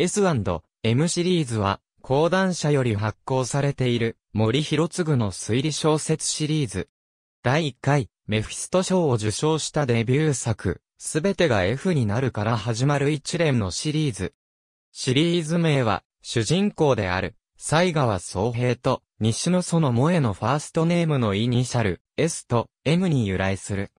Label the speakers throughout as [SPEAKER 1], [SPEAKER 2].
[SPEAKER 1] S&M シリーズは、講談社より発行されている森博次の推理小説シリーズ。第1回、メフィスト賞を受賞したデビュー作、すべてが F になるから始まる一連のシリーズ。シリーズ名は、主人公である、西川総平と、西野園萌えのファーストネームのイニシャル、S と M に由来する。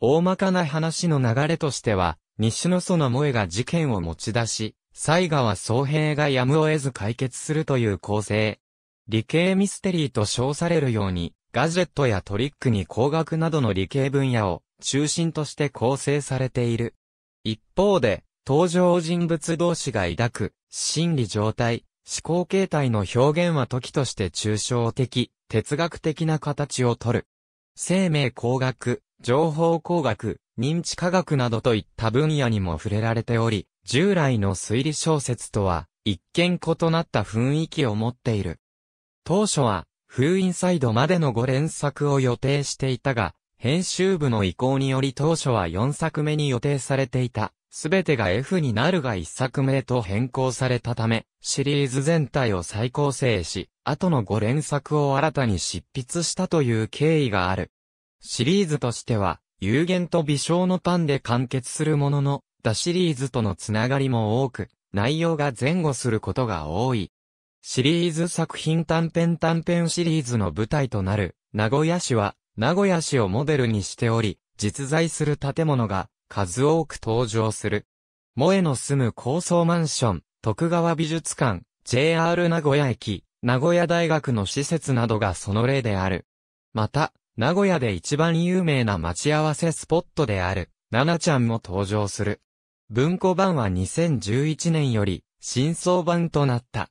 [SPEAKER 1] 大まかな話の流れとしては、西野園萌えが事件を持ち出し、西川総平がやむを得ず解決するという構成。理系ミステリーと称されるように、ガジェットやトリックに工学などの理系分野を中心として構成されている。一方で、登場人物同士が抱く、心理状態、思考形態の表現は時として抽象的、哲学的な形をとる。生命工学、情報工学、認知科学などといった分野にも触れられており、従来の推理小説とは一見異なった雰囲気を持っている。当初は、封印サイドまでの5連作を予定していたが、編集部の意向により当初は4作目に予定されていた、すべてが F になるが1作目と変更されたため、シリーズ全体を再構成し、後の5連作を新たに執筆したという経緯がある。シリーズとしては、有限と微小のパンで完結するものの、ダシリーズとのつながりも多く、内容が前後することが多い。シリーズ作品短編短編シリーズの舞台となる、名古屋市は、名古屋市をモデルにしており、実在する建物が数多く登場する。萌えの住む高層マンション、徳川美術館、JR 名古屋駅、名古屋大学の施設などがその例である。また、名古屋で一番有名な待ち合わせスポットである、ななちゃんも登場する。文庫版は2011年より、新装版となった。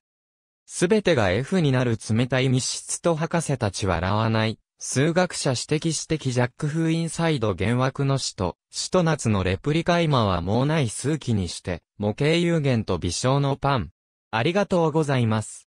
[SPEAKER 1] すべてが F になる冷たい密室と博士たち笑わない、数学者指摘指摘ジャック風インサイド幻惑の死と、死と夏のレプリカ今はもうない数奇にして、模型有限と微笑のパン。ありがとうございます。